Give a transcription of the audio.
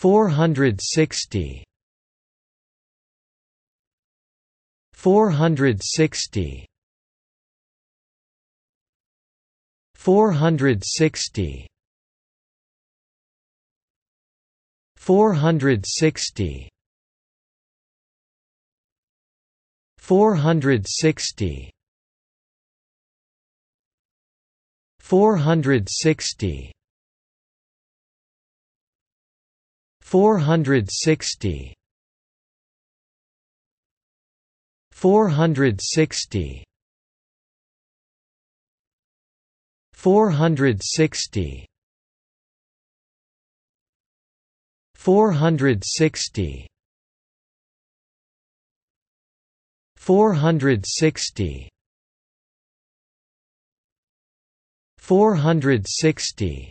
460 460 460 460 460 460 460 460 460 460 460 460